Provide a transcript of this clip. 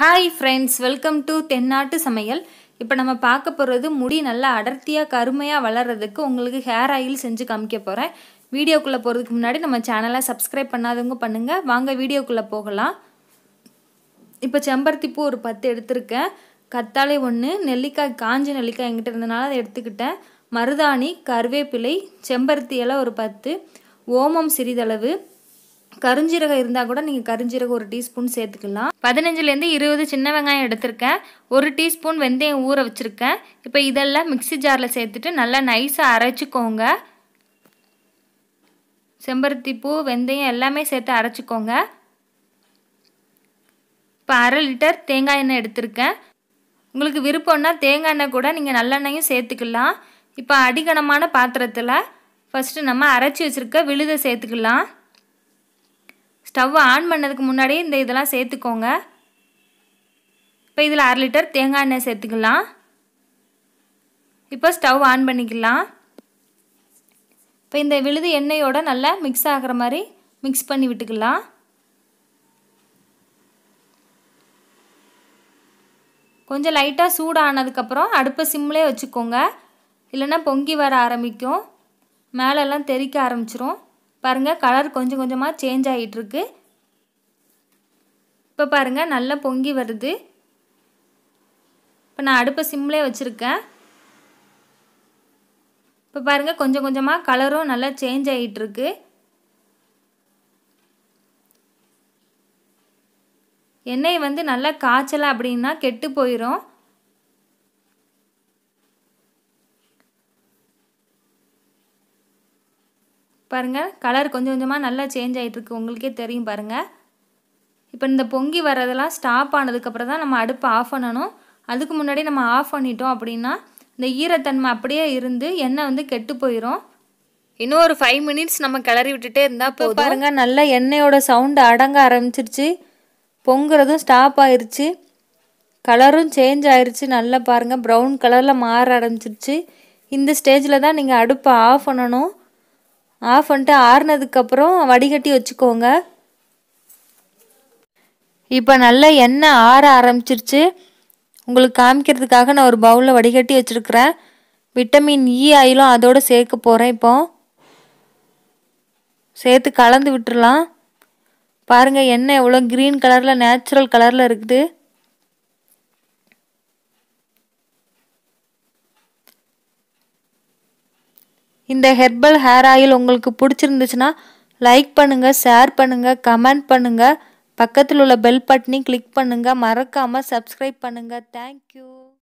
hi friends welcome to தென்னாட்டு சமையல் இப்போ நம்ம பார்க்க போகிறது முடி நல்லா அடர்த்தியாக கருமையாக வளர்கிறதுக்கு உங்களுக்கு ஹேர் ஆயில் செஞ்சு காமிக்க போகிறேன் வீடியோக்குள்ளே போகிறதுக்கு முன்னாடி நம்ம சேனலை சப்ஸ்கிரைப் பண்ணாதவங்க பண்ணுங்கள் வாங்க வீடியோக்குள்ளே போகலாம் இப்போ செம்பருத்தி பூ ஒரு பத்து எடுத்திருக்கேன் கத்தாழை ஒன்று நெல்லிக்காய் காஞ்ச நெல்லிக்காய் எங்கிட்ட இருந்தனால அதை எடுத்துக்கிட்டேன் மருதாணி கருவேப்பிலை செம்பருத்தி எல்லாம் ஒரு பத்து ஓமம் சிறிதளவு கருஞ்சீரகம் இருந்தால் கூட நீங்கள் கருஞ்சீரகம் ஒரு டீஸ்பூன் சேர்த்துக்கலாம் பதினஞ்சுலேருந்து இருபது சின்ன வெங்காயம் எடுத்திருக்கேன் ஒரு டீஸ்பூன் வெந்தயம் ஊற வச்சுருக்கேன் இப்போ இதெல்லாம் மிக்சி ஜாரில் சேர்த்துட்டு நல்லா நைஸாக அரைச்சிக்கோங்க செம்பருத்தி பூ வெந்தயம் எல்லாமே சேர்த்து அரைச்சிக்கோங்க இப்போ அரை லிட்டர் தேங்காய் எண்ணெய் எடுத்திருக்கேன் உங்களுக்கு விருப்பம்னா தேங்காய் எண்ணெய் கூட நீங்கள் நல்லெண்ணெயும் சேர்த்துக்கலாம் இப்போ அடிகனமான பாத்திரத்தில் ஃபஸ்ட்டு நம்ம அரைச்சி வச்சுருக்க விழுதை சேர்த்துக்கலாம் ஸ்டவ்வை ஆன் பண்ணதுக்கு முன்னாடியே இந்த இதெல்லாம் சேர்த்துக்கோங்க இப்போ இதில் அரை லிட்டர் தேங்காய் எண்ணெய் சேர்த்துக்கலாம் இப்போ ஸ்டவ் ஆன் பண்ணிக்கலாம் இப்போ இந்த விழுது எண்ணெயோடு நல்லா மிக்ஸ் ஆகிற மாதிரி மிக்ஸ் பண்ணி விட்டுக்கலாம் கொஞ்சம் லைட்டாக சூடானதுக்கப்புறம் அடுப்பை சிம்லேயே வச்சுக்கோங்க இல்லைன்னா பொங்கி வர ஆரம்பிக்கும் மேலெல்லாம் தெறிக்க ஆரம்பிச்சிரும் பாருங்கள் கலர் கொஞ்சம் கொஞ்சமாக சேஞ்ச் ஆகிட்டுருக்கு இப்போ பாருங்கள் நல்லா பொங்கி வருது இப்போ நான் அடுப்பை சிம்லே வச்சுருக்கேன் இப்போ பாருங்கள் கொஞ்சம் கொஞ்சமாக கலரும் நல்லா சேஞ்ச் ஆகிட்டுருக்கு எண்ணெய் வந்து நல்லா காய்ச்சலை அப்படின்னா கெட்டு போயிடும் பாருங்கள் கலர் கொஞ்சம் கொஞ்சமாக நல்லா சேஞ்ச் ஆகிட்டுருக்கு உங்களுக்கே தெரியும் பாருங்கள் இப்போ இந்த பொங்கி வர்றதெல்லாம் ஸ்டாப் ஆனதுக்கப்புறம் தான் நம்ம அடுப்பை ஆஃப் பண்ணணும் அதுக்கு முன்னாடி நம்ம ஆஃப் பண்ணிட்டோம் அப்படின்னா இந்த ஈரத்தன்மை அப்படியே இருந்து எண்ணெய் வந்து கெட்டு போயிடும் இன்னும் ஒரு ஃபைவ் மினிட்ஸ் நம்ம கிளறி விட்டுட்டே இருந்தால் இப்போ பாருங்கள் நல்லா எண்ணெயோட சவுண்டு அடங்க ஆரம்பிச்சிருச்சு பொங்குறதும் ஸ்டாப் ஆயிடுச்சு கலரும் சேஞ்ச் ஆயிடுச்சு நல்லா பாருங்கள் ப்ரௌன் கலரில் மாற ஆரம்பிச்சிருச்சு இந்த ஸ்டேஜில் தான் நீங்கள் அடுப்பை ஆஃப் பண்ணணும் ஆஃப் பண்ணிட்டு ஆறுனதுக்கப்புறம் வடிகட்டி வச்சுக்கோங்க இப்போ நல்லா எண்ணெய் ஆற ஆரம்பிச்சிருச்சு உங்களுக்கு காமிக்கிறதுக்காக நான் ஒரு பவுலில் வடிகட்டி வச்சுருக்கிறேன் விட்டமின் இ e ஆயிலும் அதோடு சேர்க்க போகிறேன் இப்போ சேர்த்து கலந்து விட்டுடலாம் பாருங்கள் எண்ணெய் எவ்வளோ க்ரீன் கலரில் நேச்சுரல் கலரில் இருக்குது இந்த ஹெர்பல் ஹேர் ஆயில் உங்களுக்கு பிடிச்சிருந்துச்சுன்னா லைக் பண்ணுங்கள் ஷேர் பண்ணுங்கள் கமெண்ட் பண்ணுங்கள் பக்கத்தில் உள்ள பெல் பட்டனையும் கிளிக் பண்ணுங்கள் மறக்காமல் சப்ஸ்கிரைப் பண்ணுங்கள் தேங்க்யூ